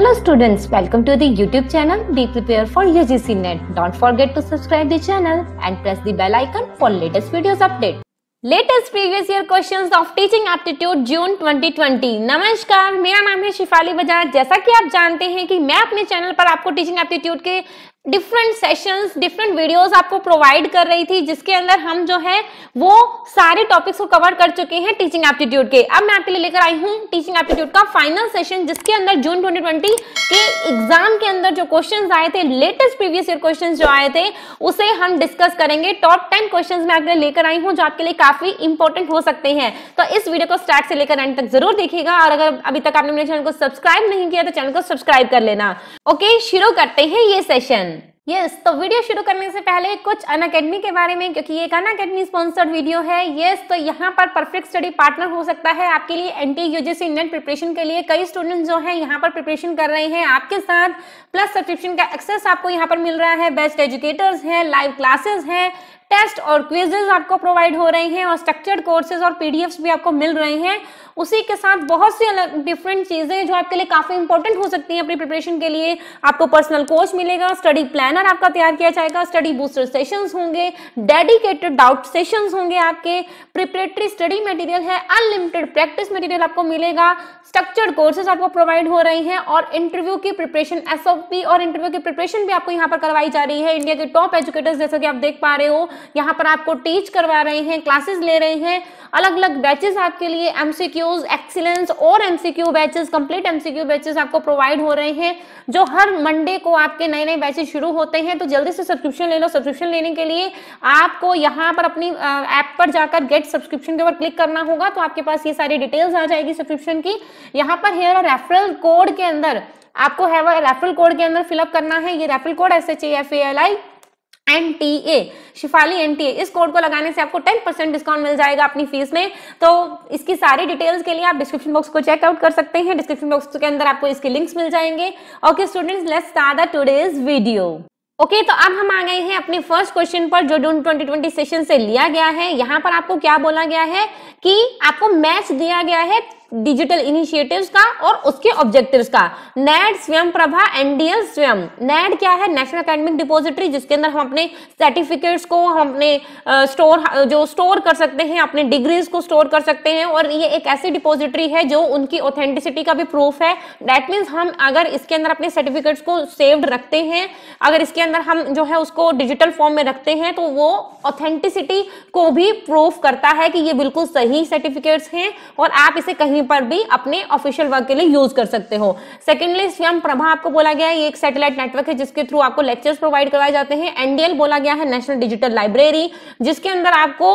Hello students, welcome to the YouTube channel Be Prepare for UGC NET. Don't forget to subscribe the channel and press the bell icon for latest videos update. Latest previous year questions of teaching aptitude June 2020 नमस्कार मेरा नाम है शिफाली बजाज जैसा कि आप जानते हैं कि मैं अपने चैनल पर आपको टीचिंग एप्टीट्यूड के डिफरेंट सेशन डिफरेंट वीडियो आपको प्रोवाइड कर रही थी जिसके अंदर हम जो है वो सारे टॉपिक्स को कवर कर चुके हैं टीचिंग एप्टीट्यूड के अब मैं आपके लिए लेकर आई हूँ टीचिंग एप्टीट्यूड का फाइनल सेशन जिसके अंदर जून 2020 के एग्जाम के अंदर जो क्वेश्चन आए थे लेटेस्ट प्रीवियस ईयर क्वेश्चन जो आए थे उसे हम डिस्कस करेंगे टॉप टेन क्वेश्चन मैं आपके लिए लेकर आई हूँ जो आपके लिए काफी इंपॉर्टेंट हो सकते हैं तो इस वीडियो को स्टार्ट से लेकर एंड तक जरूर देखेगा और अगर अभी तक आपने मेरे चैनल को सब्सक्राइब नहीं किया तो चैनल को सब्सक्राइब कर लेना ओके शुरू करते हैं ये सेशन यस yes, तो वीडियो शुरू करने से पहले कुछ अन अकेडमी के बारे में क्योंकि ये एक अन अकेडमी स्पॉन्सर्ड वीडियो है यस yes, तो यहाँ पर परफेक्ट स्टडी पार्टनर हो सकता है आपके लिए N T UGC NET preparation के लिए कई स्टूडेंट जो हैं यहाँ पर प्रिपरेशन कर रहे हैं आपके साथ प्लस सब्सक्रिप्शन का एक्सेस आपको यहाँ पर मिल रहा है बेस्ट एजुकेटर्स हैं लाइव क्लासेस हैं टेस्ट और क्विजेज आपको प्रोवाइड हो रहे हैं और स्ट्रक्चर्ड कोर्सेज और पीडीएफ्स भी आपको मिल रहे हैं उसी के साथ बहुत सी अलग डिफरेंट चीज़ें जो आपके लिए काफ़ी इंपॉर्टेंट हो सकती हैं अपनी प्रिपरेशन के लिए आपको पर्सनल कोच मिलेगा स्टडी प्लानर आपका तैयार किया जाएगा स्टडी बूस्टर सेशन होंगे डेडिकेटेड डाउट सेशन होंगे आपके प्रिपरेटरी स्टडी मेटीरियल है अनलिमिटेड प्रैक्टिस मटीरियल आपको मिलेगा स्ट्रक्चर्ड कोर्सेज आपको प्रोवाइड हो रहे हैं और इंटरव्यू की प्रिपरेशन एसओपी और इंटरव्यू की प्रिपरेशन भी आपको यहाँ पर करवाई जा रही है इंडिया के टॉप एजुकेटर्स जैसा कि आप देख पा रहे हो यहाँ पर आपको टीच करवा रहे हैं क्लासेस ले रहे हैं अलग अलग बैचेस आपके लिए एमसीक्यूज एक्सीलेंस और MCQ batches complete MCQ batches आपको प्रोवाइड हो रहे हैं जो हर मंडे को आपके नए नए बैचेस शुरू होते हैं तो जल्दी से सब्सक्रिप्शन ले लो सब्सक्रिप्शन लेने के लिए आपको यहाँ पर अपनी ऐप पर जाकर गेट सब्सक्रिप्शन के ऊपर क्लिक करना होगा तो आपके पास ये सारी डिटेल्स आ जाएगी सब्सक्रिप्शन की यहाँ पर हेयर रेफरल कोड के अंदर आपको है रेफरल कोड के अंदर फिलअप करना है ये referral code S H A F A L I N T A Shifali N T A इस कोड को लगाने से आपको 10 परसेंट डिस्काउंट मिल जाएगा अपनी फीस में तो इसकी सारी डिटेल्स के लिए आप डिस्क्रिप्शन बॉक्स को चेकआउट कर सकते हैं डिस्क्रिप्शन बॉक्स के अंदर आपको इसके लिंक्स मिल जाएंगे okay students let's start the today's video okay okay, तो अब हम आ गए हैं अपने फर्स्ट क्वेश्चन पर जो जून 2020 सेशन से लिया गया है यहाँ पर आपको क्या बोला गया है कि आपको मैच दिया गया है डिजिटल इनिशिएटिव्स का और उसके ऑब्जेक्टिव्स का नैड स्वयं प्रभा एनडीएल स्वयं नैड क्या है नेशनल अकेडमिक डिपोजिटरी जिसके अंदर हम अपने सर्टिफिकेट्स को हम अपने स्टोर जो स्टोर कर सकते हैं अपने डिग्रीज को स्टोर कर सकते हैं और ये एक ऐसी डिपोजिटरी है जो उनकी ऑथेंटिसिटी का भी प्रूफ है डेट मीन्स हम अगर इसके अंदर अपने सर्टिफिकेट्स को सेव्ड रखते हैं अगर इसके अंदर हम जो है उसको डिजिटल फॉर्म में रखते हैं तो वो ऑथेंटिसिटी को भी प्रूफ करता है कि ये बिल्कुल सही सही सर्टिफिकेट्स हैं और आप इसे कहीं पर भी अपने ऑफिशियल वर्क के लिए यूज कर सकते हो सेकेंडली स्वयं प्रभा आपको बोला गया है ये एक सैटेलाइट नेटवर्क है जिसके थ्रू आपको लेक्चर्स प्रोवाइड करवाए जाते हैं एनडीएल बोला गया है नेशनल डिजिटल लाइब्रेरी जिसके अंदर आपको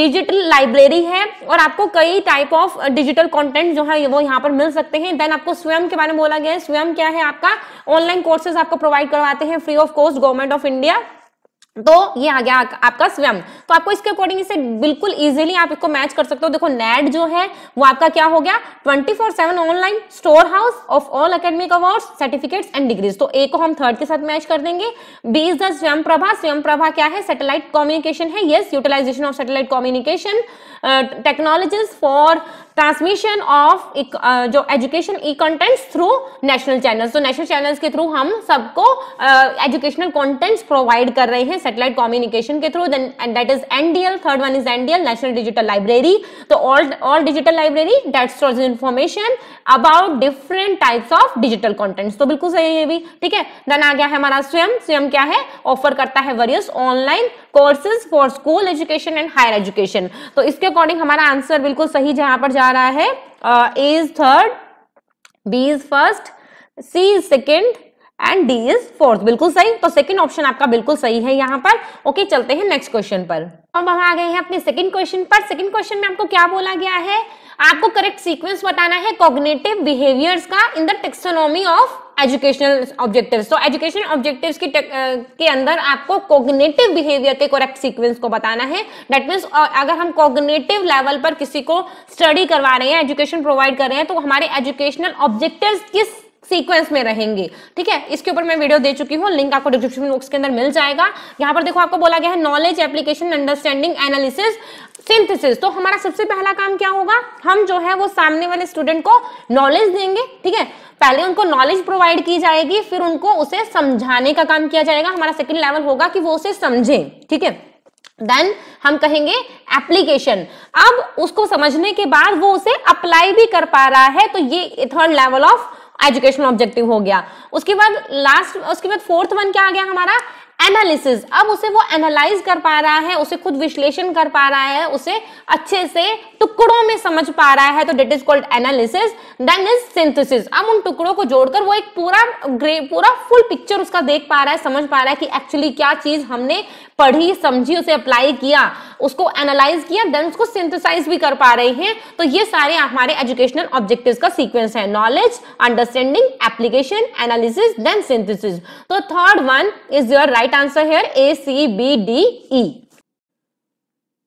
डिजिटल लाइब्रेरी है और आपको कई टाइप ऑफ डिजिटल कॉन्टेंट जो है वो यहाँ पर मिल सकते हैं देन आपको स्वयं के बारे में बोला गया है स्वयं क्या है आपका ऑनलाइन कोर्सेज आपको प्रोवाइड करवाते हैं free of cost government of India तो ये आ गया आपका स्वयं तो आपको इसके अकॉर्डिंग इसे बिल्कुल इजीली आप इसको मैच कर सकते हो देखो नेट जो है वो आपका क्या हो गया 24/7 online store house of all academic awards certificates and degrees तो ए को हम थर्ड के साथ मैच कर देंगे बी इज द स्वयं प्रभा स्वयं प्रभा क्या है सेटेलाइट कॉम्युनिकेशन है yes utilisation of satellite communication technologies for transmission of जो education e contents through national channels तो नेशनल चैनल्स के थ्रू हम सबको एजुकेशनल कंटेंट्स प्रोवाइड कर रहे हैं सेटेलाइट कम्युनिकेशन के through that is NDL third one is NDL national digital library तो all all digital library that stores information about different types of digital contents तो बिल्कुल सही है भी ठीक है देन आ गया है हमारा स्वयं स्वयं क्या है ऑफर करता है various online courses for school education and higher education तो इसके अकॉर्डिंग हमारा आंसर बिल्कुल सही जहां पर जा रहा है A is third B is first C is second and D is fourth बिल्कुल सही तो सेकेंड ऑप्शन आपका बिल्कुल सही है यहाँ पर ओके okay, चलते हैं नेक्स्ट क्वेश्चन पर अब हम आ गए हैं अपने सेकंड क्वेश्चन पर सेकेंड क्वेश्चन में आपको क्या बोला गया है आपको करेक्ट सीक्वेंस बताना है कॉग्नेटिव बिहेवियर्स का in the taxonomy of educational objectives तो एजुकेशन ऑब्जेक्टिव्स की के अंदर आपको कॉग्नेटिव बिहेवियर के करेक्ट सीक्वेंस को बताना है डेट मीन्स अगर हम कॉग्नेटिव लेवल पर किसी को स्टडी करवा रहे हैं एजुकेशन प्रोवाइड कर रहे हैं तो हमारे एजुकेशनल ऑब्जेक्टिव्स किस सीक्वेंस में रहेंगे ठीक है इसके ऊपर मैं वीडियो दे चुकी हूँ लिंक आपको डिस्क्रिप्शन बॉक्स के अंदर मिल जाएगा यहाँ पर देखो आपको बोला गया है knowledge application understanding analysis synthesis तो हमारा सबसे पहला काम क्या होगा हम जो है वो सामने वाले स्टूडेंट को नॉलेज देंगे ठीक है पहले उनको नॉलेज प्रोवाइड की जाएगी फिर उनको उसे समझाने का काम किया जाएगा हमारा सेकंड लेवल होगा कि वो उसे समझे ठीक है देन हम कहेंगे एप्लीकेशन अब उसको समझने के बाद वो उसे अप्लाई भी कर पा रहा है तो ये third level of educational objective हो गया उसके बाद लास्ट उसके बाद फोर्थ वन क्या आ गया हमारा एनालिसिस अब उसे वो एनालाइज कर पा रहा है उसे खुद विश्लेषण कर पा रहा है उसे अच्छे से टुकड़ों में समझ पा रहा है तो that is called analysis then is synthesis अब उन टुकड़ों को जोड़कर वो एक पूरा ग्रे पूरा फुल पिक्चर उसका देख पा रहा है समझ पा रहा है कि एक्चुअली क्या चीज हमने पढ़ी समझी उसे अप्लाई किया उसको एनालाइज किया देन उसको सिंथेसाइज भी कर पा रहे हैं तो ये सारे हमारे एजुकेशनल ऑब्जेक्टिव का सीक्वेंस है knowledge understanding application analysis then synthesis तो third one is your right answer here A C B D E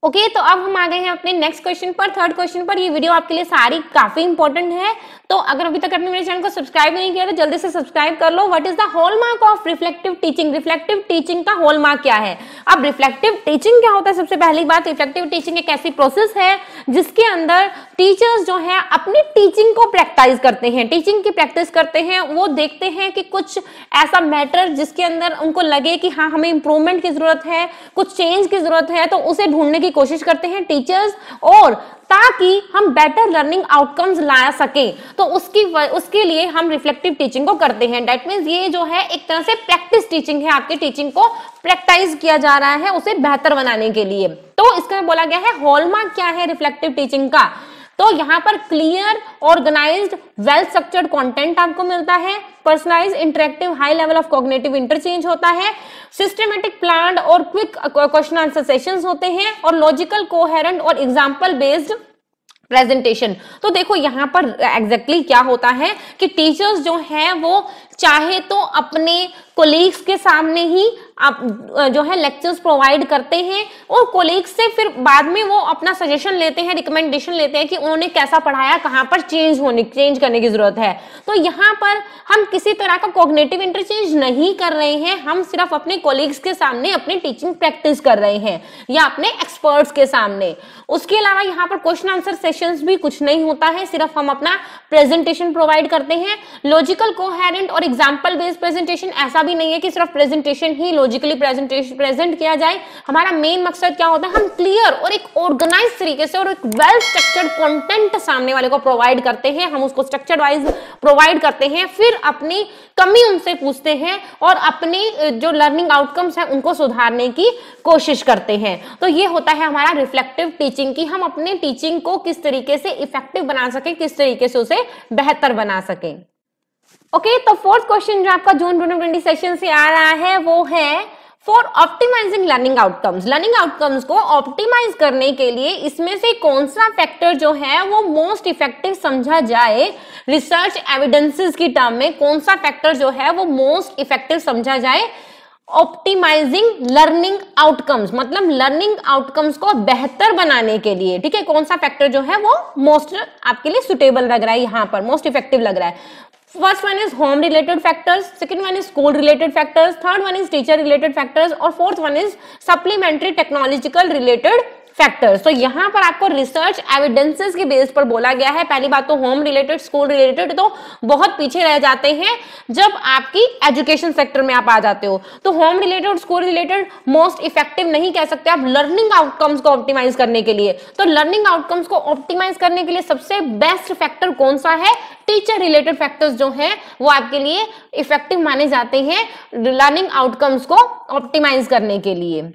okay okay, तो अब हम आ गए हैं अपने नेक्स्ट क्वेश्चन पर थर्ड क्वेश्चन पर ये वीडियो आपके लिए सारी काफी इंपॉर्टेंट है तो अगर अभी तक आपने मेरे चैनल को सब्सक्राइब नहीं किया तो जल्दी से सब्सक्राइब कर लो what is the hallmark of reflective teaching reflective teaching का हॉलमार्क क्या है अब रिफ्लेक्टिव टीचिंग क्या होता है सबसे पहली बात रिफ्लेक्टिव टीचिंग एक ऐसी प्रोसेस है जिसके अंदर टीचर्स जो है अपनी टीचिंग को प्रैक्टाइज करते हैं टीचिंग की प्रैक्टिस करते हैं वो देखते हैं कि कुछ ऐसा मैटर जिसके अंदर उनको लगे कि हाँ हमें इंप्रूवमेंट की जरूरत है कुछ चेंज की जरूरत है तो उसे ढूंढने की कोशिश करते हैं टीचर्स और ताकि हम बेटर लर्निंग आउटकम्स ला सके तो उसकी उसके लिए हम रिफ्लेक्टिव टीचिंग को करते हैं डेट मीन ये जो है एक तरह से प्रैक्टिस टीचिंग है आपकी टीचिंग को प्रैक्टाइज किया जा रहा है उसे बेहतर बनाने के लिए तो इसका बोला गया है हॉलमार्क क्या है रिफ्लेक्टिव टीचिंग का तो यहाँ पर clear organised well structured content आपको मिलता है personalise interactive high level of cognitive interchange होता है सिस्टमेटिक प्लान और क्विक क्वेश्चन आंसर सेशंस होते हैं और लॉजिकल कोहेरेंट और एग्जाम्पल बेस्ड प्रेजेंटेशन तो देखो यहाँ पर एग्जैक्टली exactly क्या होता है कि टीचर्स जो हैं वो चाहे तो अपने कोलीग्स के सामने ही आप जो है लेक्चर्स प्रोवाइड करते हैं और कोलीग्स से फिर बाद में वो अपना सजेशन लेते हैं रिकमेंडेशन लेते हैं कि उन्होंने कैसा पढ़ाया कहाँ पर चेंज होने चेंज करने की ज़रूरत है तो यहाँ पर हम किसी तरह का कोग्नेटिव इंटरचेंज नहीं कर रहे हैं हम सिर्फ अपने कोलीग्स के सामने अपनी टीचिंग प्रैक्टिस कर रहे हैं या अपने एक्सपर्ट्स के सामने उसके अलावा यहाँ पर क्वेश्चन आंसर सेशन भी कुछ नहीं होता है सिर्फ हम अपना प्रेजेंटेशन प्रोवाइड करते हैं लॉजिकल कोहेरेंट और एग्जाम्पल बेस्ड प्रेजेंटेशन ऐसा भी नहीं है कि सिर्फ प्रेजेंटेशन ही लॉजिकली प्रेजेंटेशन प्रेजेंट किया जाए हमारा मेन मकसद क्या होता है हम क्लियर और एक ऑर्गेनाइज तरीके से और एक वेल स्ट्रक्चर्ड कंटेंट सामने वाले को प्रोवाइड करते हैं हम उसको स्ट्रक्चर वाइज प्रोवाइड करते हैं फिर अपनी कमी उनसे पूछते हैं और अपनी जो लर्निंग आउटकम्स हैं उनको सुधारने की कोशिश करते हैं तो ये होता है हमारा रिफ्लेक्टिव टीचिंग की हम अपने टीचिंग को किस तरीके से इफेक्टिव बना सके किस तरीके से उसे बेहतर बना सकें ओके तो फोर्थ क्वेश्चन जो आपका जून टू ट्वेंटी सेशन से आ रहा है वो है for optimising learning outcomes learning outcomes को ऑप्टिमाइज करने के लिए इसमें से कौन सा फैक्टर जो है वो मोस्ट इफेक्टिव समझा जाए रिसर्च एविडेंसेस की टर्म में कौन सा फैक्टर जो है वो मोस्ट इफेक्टिव समझा जाए ऑप्टिमाइजिंग लर्निंग आउटकम्स मतलब लर्निंग आउटकम्स को बेहतर बनाने के लिए ठीक है कौन सा फैक्टर जो है वो मोस्ट आपके लिए सुटेबल लग रहा है यहां पर मोस्ट इफेक्टिव लग रहा है First one is home related factors, second one is school related factors, third one is teacher related factors or fourth one is supplementary technological related factors तो यहाँ पर आपको रिसर्च एविडेंसेस के बेस पर बोला गया है पहली बात तो होम रिलेटेड स्कूल रिलेटेड तो बहुत पीछे रह जाते हैं जब आपकी एजुकेशन सेक्टर में आप आ जाते हो तो home related school related most effective नहीं कह सकते आप लर्निंग आउटकम्स को ऑप्टिमाइज करने के लिए तो लर्निंग आउटकम्स को ऑप्टिमाइज करने के लिए सबसे बेस्ट फैक्टर कौन सा है टीचर रिलेटेड फैक्टर्स जो है वो आपके लिए इफेक्टिव माने जाते हैं लर्निंग आउटकम्स को ऑप्टिमाइज करने के लिए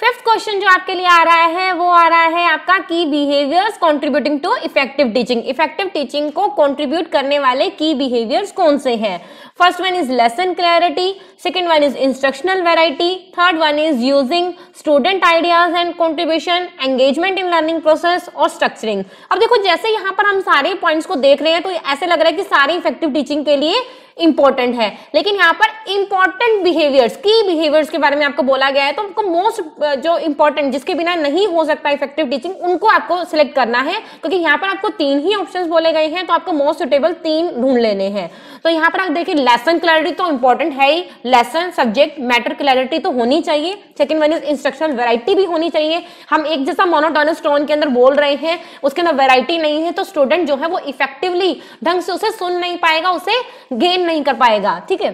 फिफ्थ क्वेश्चन जो आपके लिए आ रहा है वो आ रहा है आपका की behaviours contributing to effective teaching effective teaching को कंट्रीब्यूट करने वाले की बिहेवियर्स कौन से हैं first one is lesson clarity second one is instructional variety third one is using student ideas and contribution engagement in learning process और structuring अब देखो जैसे यहाँ पर हम सारे पॉइंट्स को देख रहे हैं तो ऐसे लग रहा है कि सारे इफेक्टिव टीचिंग के लिए इंपॉर्टेंट है लेकिन यहाँ पर इंपॉर्टेंट बिहेवियर्स की बिहेवियर्स के बारे में आपको बोला गया है तो आपको मोस्ट जो इंपॉर्टेंट जिसके बिना नहीं हो सकता इफेक्टिव टीचिंग उनको आपको सिलेक्ट करना है क्योंकि यहाँ पर आपको तीन ही ऑप्शन बोले गए हैं तो आपको मोस्ट सुटेबल तीन ढूंढ लेने हैं तो यहाँ पर आप देखिए लेसन क्लैरिटी तो इंपॉर्टेंट है ही लेसन सब्जेक्ट मैटर क्लैरिटी तो होनी चाहिए second one is instructional variety भी होनी चाहिए हम एक जैसा मोनोटोनस टोन के अंदर बोल रहे हैं उसके अंदर वेराइटी नहीं है तो स्टूडेंट जो है वो इफेक्टिवली ढंग से उसे सुन नहीं पाएगा उसे गेन नहीं कर पाएगा ठीक है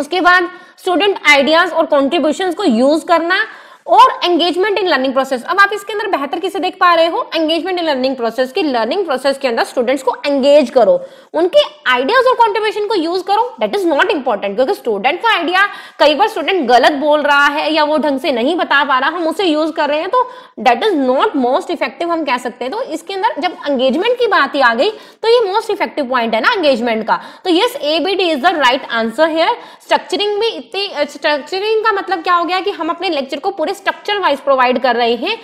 उसके बाद स्टूडेंट आइडियाज और कॉन्ट्रीब्यूशन को यूज करना और एंगेजमेंट इन लर्निंग प्रोसेस अब आप इसके अंदर बेहतर किसे देख पा रहे हो एंगेजमेंट इन लर्निंग प्रोसेस की लर्निंग प्रोसेस के अंदर स्टूडेंट्स को एंगेज करो उनके आइडियाज और कॉन्ट्रीब्यूशन को यूज करो दैट इज नॉट इंपॉर्टेंट क्योंकि स्टूडेंट का आइडिया कई बार स्टूडेंट गलत बोल रहा है या वो ढंग से नहीं बता पा रहा हम उसे यूज कर रहे हैं तो that is not most effective हम कह सकते हैं तो इसके अंदर जब एंगेजमेंट की बात ही आ गई तो ये मोस्ट इफेक्टिव पॉइंट है ना एंगेजमेंट का तो yes A B D is the right answer here structuring भी इतनी स्ट्रक्चरिंग का मतलब क्या हो गया कि हम अपने लेक्चर को पूरे स्ट्रक्चर वाइज प्रोवाइड कर रहे हैं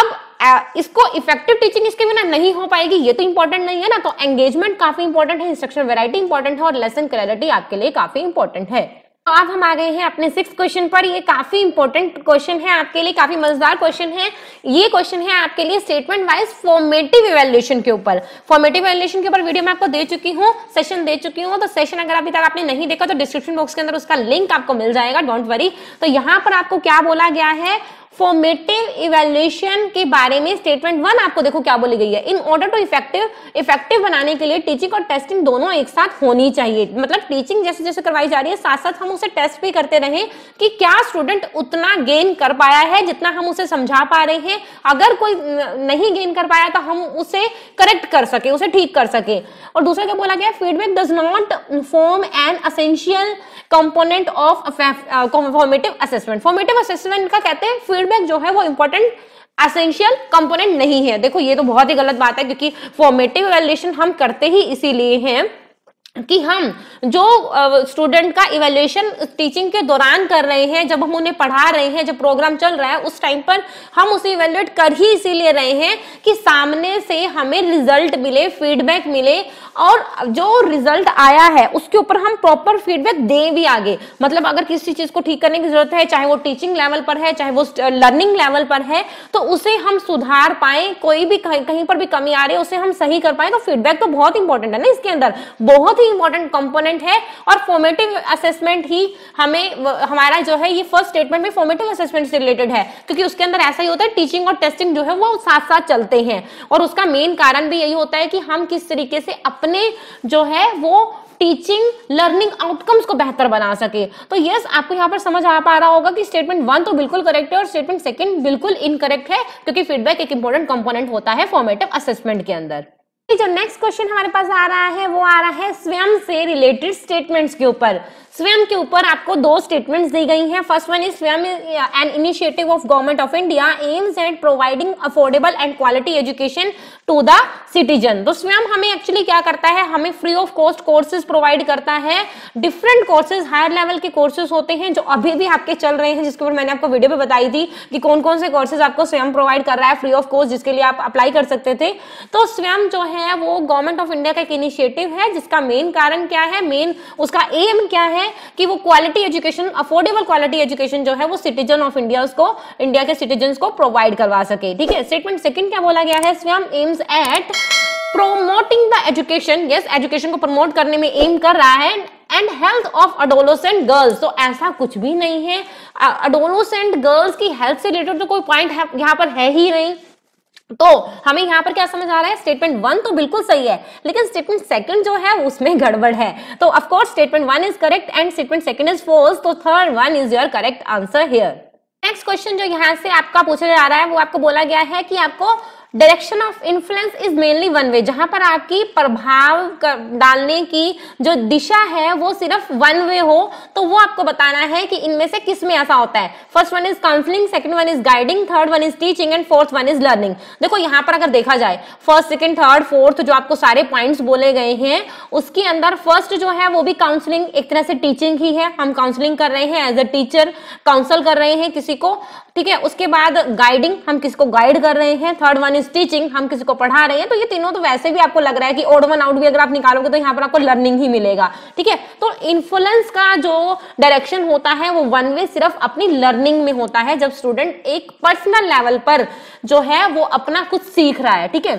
अब इसको इफेक्टिव टीचिंग इसके बिना नहीं हो पाएगी ये तो इंपॉर्टेंट नहीं है ना तो एंगेजमेंट काफी इंपॉर्टेंट है इंस्ट्रक्शन वेराइटी इंपॉर्टेंट है और लेसन क्लैरिटी आपके लिए काफी इंपॉर्टेंट है तो अब हम आ गए हैं अपने सिक्स क्वेश्चन पर ये काफी इंपॉर्टेंट क्वेश्चन है आपके लिए काफी मजेदार क्वेश्चन है ये क्वेश्चन है आपके लिए स्टेटमेंट वाइज फॉर्मेटिव इवेल्यूशन के ऊपर फॉर्मेटिव इवेल्यूशन के ऊपर वीडियो मैं आपको दे चुकी हूँ सेशन दे चुकी हूँ तो सेशन अगर अभी तक आपने नहीं देखा तो डिस्क्रिप्शन बॉक्स के अंदर उसका लिंक आपको मिल जाएगा डोंट वरी तो यहाँ पर आपको क्या बोला गया है फॉर्मेटिव इवेल्युएशन के बारे में स्टेटमेंट वन आपको देखो क्या बोली गई है in order to effective effective बनाने के लिए टीचिंग और टेस्टिंग दोनों एक साथ होनी चाहिए मतलब टीचिंग जैसे जैसे करवाई जा रही है साथ साथ हम उसे टेस्ट भी करते रहे कि क्या स्टूडेंट उतना गेन कर पाया है जितना हम उसे समझा पा रहे हैं अगर कोई नहीं गेन कर पाया तो हम उसे करेक्ट कर सके उसे ठीक कर सके और दूसरा क्या बोला गया feedback does not form an essential component of formative assessment formative assessment का कहते हैं फीडबैक जो है वो इंपॉर्टेंट एसेंशियल कंपोनेंट नहीं है देखो ये तो बहुत ही गलत बात है क्योंकि फॉर्मेटिव वैल्यूएशन हम करते ही इसीलिए हैं कि हम जो स्टूडेंट का इवेल्युएशन टीचिंग के दौरान कर रहे हैं जब हम उन्हें पढ़ा रहे हैं जब प्रोग्राम चल रहा है उस टाइम पर हम उसे इवेल्युएट कर ही इसीलिए रहे हैं कि सामने से हमें रिजल्ट मिले फीडबैक मिले और जो रिजल्ट आया है उसके ऊपर हम प्रॉपर फीडबैक दें भी आगे मतलब अगर किसी चीज़ को ठीक करने की जरूरत है चाहे वो टीचिंग लेवल पर है चाहे वो लर्निंग लेवल पर है तो उसे हम सुधार पाए कोई भी कहीं पर भी कमी आ रही है उसे हम सही कर पाए तो फीडबैक तो बहुत इंपॉर्टेंट है ना इसके अंदर बहुत ही इंपॉर्टेंट कंपोनेंट है और फॉर्मेटिव असेसमेंट ही हमें हमारा जो है ये फर्स्ट स्टेटमेंट में फॉर्मेटिव असेसमेंट से रिलेटेड है क्योंकि उसके अंदर ऐसा ही होता है टीचिंग और टेस्टिंग जो है वो साथ साथ चलते हैं और उसका मेन कारण भी यही होता है कि हम किस तरीके से अपने जो है वो टीचिंग लर्निंग आउटकम्स को बेहतर बना सके तो यस yes, आपको यहाँ पर समझ आ पा रहा होगा कि स्टेटमेंट वन तो बिल्कुल करेक्ट है और स्टेटमेंट सेकंड बिल्कुल इनकरेक्ट है क्योंकि फीडबैक एक इंपॉर्टेंट कंपोनेंट होता है फॉर्मेटिव असेसमेंट के अंदर जो नेक्स्ट क्वेश्चन हमारे पास आ रहा है वो आ रहा है स्वयं से रिलेटेड स्टेटमेंट्स के ऊपर स्वयं के ऊपर आपको दो स्टेटमेंट दी गई हैं first one is Swayam an initiative of government of India aims and providing affordable and quality education to the citizen तो स्वयं हमें एक्चुअली क्या करता है हमें free of cost courses provide करता है डिफरेंट कोर्सेज हायर लेवल के कोर्सेज होते हैं जो अभी भी आपके चल रहे हैं जिसके ऊपर मैंने आपको वीडियो में बताई थी कि कौन कौन से कोर्सेज आपको स्वयं प्रोवाइड कर रहा है फ्री ऑफ कॉस्ट जिसके लिए आप अप्लाई कर सकते थे तो स्वयं जो है वो गवर्नमेंट ऑफ इंडिया का एक इनिशिएटिव है जिसका मेन कारण क्या है मेन उसका एम क्या है हैं कि वो quality education affordable quality education जो है वो सिटीजन ऑफ इंडिया उसको इंडिया के सिटीजन को प्रोवाइड करवा सके ठीक है स्टेटमेंट सेकंड क्या बोला गया है Swayam aims at promoting the education yes education को प्रमोट करने में एम कर रहा है and health of adolescent girls तो ऐसा कुछ भी नहीं है अडोलोसेंट गर्ल्स की हेल्थ से रिलेटेड तो कोई पॉइंट यहाँ पर है ही नहीं तो हमें यहां पर क्या समझ आ रहा है स्टेटमेंट वन तो बिल्कुल सही है लेकिन स्टेटमेंट सेकंड जो है उसमें गड़बड़ है तो of course statement one is correct and statement second is false तो third one is your correct answer here next question जो यहाँ से आपका पूछा जा रहा है वो आपको बोला गया है कि आपको direction of influence is mainly one way जहां पर आपकी प्रभाव कर, डालने की जो दिशा है वो सिर्फ वन वे हो तो वो आपको बताना है कि इनमें से किस में ऐसा होता है first one is counselling second one is guiding third one is teaching and fourth one is learning देखो यहाँ पर अगर देखा जाए फर्स्ट सेकेंड थर्ड फोर्थ जो आपको सारे पॉइंट्स बोले गए हैं उसके अंदर फर्स्ट जो है वो भी काउंसलिंग एक तरह से टीचिंग ही है हम काउंसलिंग कर रहे हैं एज अ टीचर काउंसल कर रहे हैं किसी को ठीक है उसके बाद गाइडिंग हम किसको गाइड कर रहे हैं थर्ड वन इज टीचिंग हम किसी को पढ़ा रहे हैं तो ये तीनों तो वैसे भी आपको लग रहा है कि ओड वन आउट भी अगर आप निकालोगे तो यहाँ पर आपको लर्निंग ही मिलेगा ठीक है तो इन्फ्लुएंस का जो डायरेक्शन होता है वो वन वे सिर्फ अपनी लर्निंग में होता है जब स्टूडेंट एक पर्सनल लेवल पर जो है वो अपना कुछ सीख रहा है ठीक है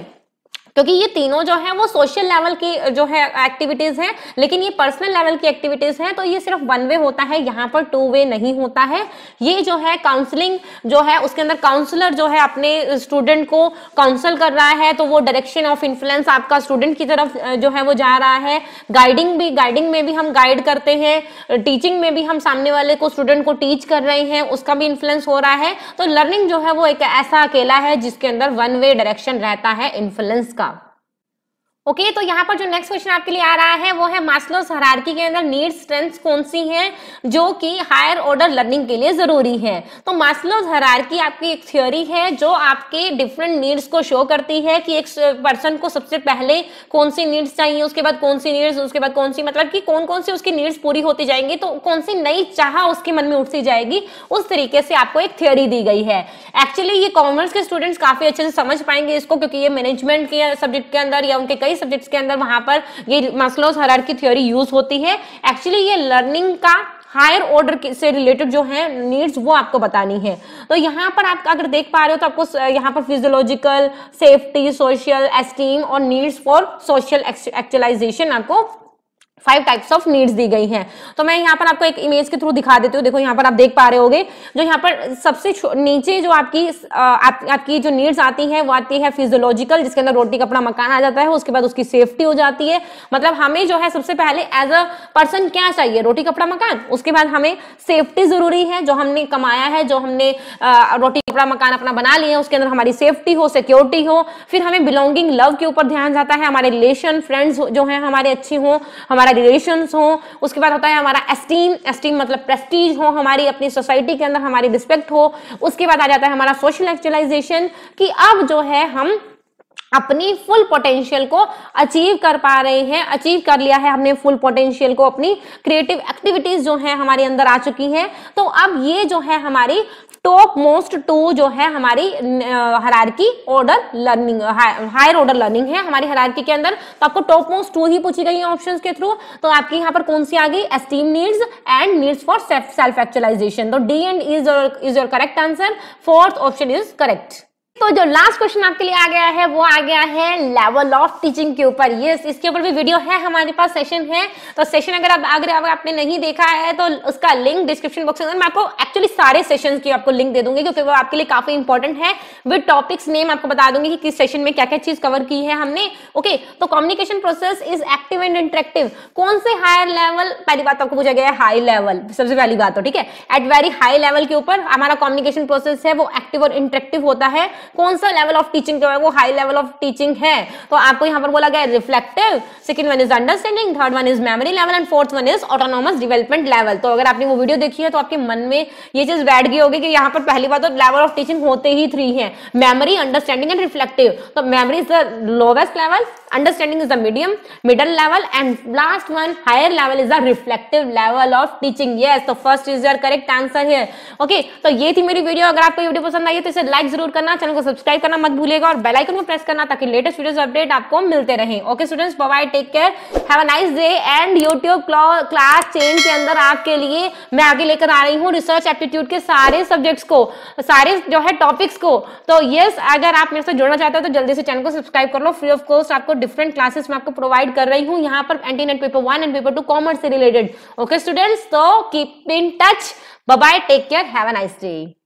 क्योंकि ये तीनों जो है वो सोशल लेवल की जो है एक्टिविटीज हैं लेकिन ये पर्सनल लेवल की एक्टिविटीज हैं तो ये सिर्फ वन वे होता है यहाँ पर टू वे नहीं होता है ये जो है काउंसलिंग जो है उसके अंदर काउंसलर जो है अपने स्टूडेंट को काउंसल कर रहा है तो वो डायरेक्शन ऑफ इन्फ्लुएंस आपका स्टूडेंट की तरफ जो है वो जा रहा है गाइडिंग भी गाइडिंग में भी हम गाइड करते हैं टीचिंग में भी हम सामने वाले को स्टूडेंट को टीच कर रहे हैं उसका भी इन्फ्लुएंस हो रहा है तो लर्निंग जो है वो एक ऐसा अकेला है जिसके अंदर वन वे डायरेक्शन रहता है इन्फ्लुएंस का ओके okay, तो यहाँ पर जो नेक्स्ट क्वेश्चन आपके लिए आ रहा है वो है मास्लोस हरारकी के अंदर नीड स्ट्रेंथ कौन सी हैं जो कि हायर ऑर्डर लर्निंग के लिए जरूरी है तो मास्लोस हरारकी आपकी एक थ्योरी है जो आपके डिफरेंट नीड्स को शो करती है कि एक पर्सन को सबसे पहले कौन सी नीड्स चाहिए उसके बाद कौन सी नीड्स उसके बाद कौन सी मतलब कि कौन कौन सी उसकी नीड्स पूरी होती जाएंगी तो कौन सी नई चाह उसके मन में उठती जाएगी उस तरीके से आपको एक थियोरी दी गई है एक्चुअली ये कॉमर्स के स्टूडेंट्स काफी अच्छे से समझ पाएंगे इसको क्योंकि ये मैनेजमेंट के सब्जेक्ट के अंदर या उनके कई सब्जेक्ट्स के अंदर वहां पर ये मसलोस हरार की थ्योरी यूज होती है एक्चुअली ये लर्निंग का हायर ऑर्डर से रिलेटेड जो है नीड्स वो आपको बतानी है तो यहाँ पर आप अगर देख पा रहे हो तो आपको यहाँ पर फिजियोलॉजिकल सेफ्टी सोशल एस्टीम और नीड्स फॉर सोशल एक्चुअलाइजेशन आपको फाइव टाइप्स ऑफ नीड्स दी गई हैं तो मैं यहाँ पर आपको एक इमेज के थ्रू दिखा देती हूँ देखो यहाँ पर आप देख पा रहे हो जो यहाँ पर सबसे नीचे जो आपकी आप, आपकी जो नीड्स आती हैं वो आती है फिजियोलॉजिकल जिसके अंदर रोटी कपड़ा मकान आ जाता है उसके बाद उसकी सेफ्टी हो जाती है मतलब हमें जो है सबसे पहले एज अ पर्सन क्या चाहिए रोटी कपड़ा मकान उसके बाद हमें सेफ्टी जरूरी है जो हमने कमाया है जो हमने रोटी झोपड़ा मकान अपना बना लिए उसके अंदर हमारी सेफ्टी हो सिक्योरिटी हो फिर हमें बिलोंगिंग लव के ऊपर ध्यान जाता है हमारे रिलेशन फ्रेंड्स जो हैं हमारे अच्छे हों हमारा रिलेशन हो उसके बाद होता है हमारा एस्टीम एस्टीम मतलब प्रेस्टीज हो हमारी अपनी सोसाइटी के अंदर हमारी रिस्पेक्ट हो उसके बाद आ जाता है हमारा सोशल एक्चुअलाइजेशन कि अब जो है हम अपनी फुल पोटेंशियल को अचीव कर पा रहे हैं अचीव कर लिया है हमने फुल पोटेंशियल को अपनी क्रिएटिव एक्टिविटीज जो है हमारे अंदर आ चुकी है तो अब ये जो है हमारी टॉप मोस्ट टू जो है हमारी hierarchy order learning higher order learning है हमारी हरारकी के अंदर तो आपको टॉप मोस्ट टू ही पूछी गई है ऑप्शन के थ्रू तो आपकी यहाँ पर कौन सी आ गई esteem needs and needs for self actualisation तो D and is is your correct answer fourth option is correct तो जो लास्ट क्वेश्चन आपके लिए आ गया है वो आ गया है लेवल ऑफ टीचिंग के ऊपर ये yes, इसके ऊपर भी वीडियो है हमारे पास सेशन है तो सेशन अगर आप अगर आपने नहीं देखा है तो उसका लिंक डिस्क्रिप्शन बॉक्स में आपको एक्चुअली सारे सेशन की आपको लिंक दे दूंगी क्योंकि वो आपके लिए काफी इंपॉर्टेंट है विद टॉपिक्स नेम आपको बता दूंगी कि किस सेशन में क्या क्या चीज कवर की है हमने ओके तो communication process is active and interactive कौन से हायर लेवल पहली बात तो आपको पूछा गया है हाई लेवल सबसे पहली बात हो तो, ठीक है एट वेरी हाई लेवल के ऊपर हमारा कम्युनिकेशन प्रोसेस है वो एक्टिव और इंटरेक्टिव होता है कौन सा लेवल ऑफ टीचिंग जो है वो हाई लेवल ऑफ टीचिंग है तो आपको यहाँ पर बोला गया reflective second one is understanding third one is memory level and fourth one is autonomous development level तो अगर आपने वो वीडियो देखी है तो आपके मन में ये चीज बैठ गई होगी कि यहाँ पर पहली बार तो लेवल ऑफ टीचिंग होते ही थ्री है मेमरी अंडरस्टैंडिंग एंड रिफ्लेक्टिव तो memory is the lowest level understanding is the medium middle level and last one higher level is the reflective level of teaching yes so first is your correct answer here okay तो ये थी मेरी video अगर आपको video पसंद आई है तो इसे लाइक जरूर करना चैनल को सब्सक्राइब करना मत भूलिएगा और बेल आइकन को प्रेस करना ताकि लेटेस्ट वीडियोस अपडेट आपको मिलते रहे okay students bye take care have a nice day and youtube class चेन के अंदर आपके लिए मैं आगे लेकर आ रही हूँ रिसर्च एप्टीट्यूड के सारे सब्जेक्ट्स को सारे जो है टॉपिक्स को तो यस अगर आप मेरे से जुड़ना चाहते हो तो जल्दी से चैनल को सब्सक्राइब कर लो फ्री ऑफ कॉस्ट आपको डिफरेंट क्लासेस मैं आपको प्रोवाइड कर रही हूँ यहाँ पर NET paper one and paper two commerce से रिलेटेड ओके स्टूडेंट्स तो keep in touch bye take care have a nice day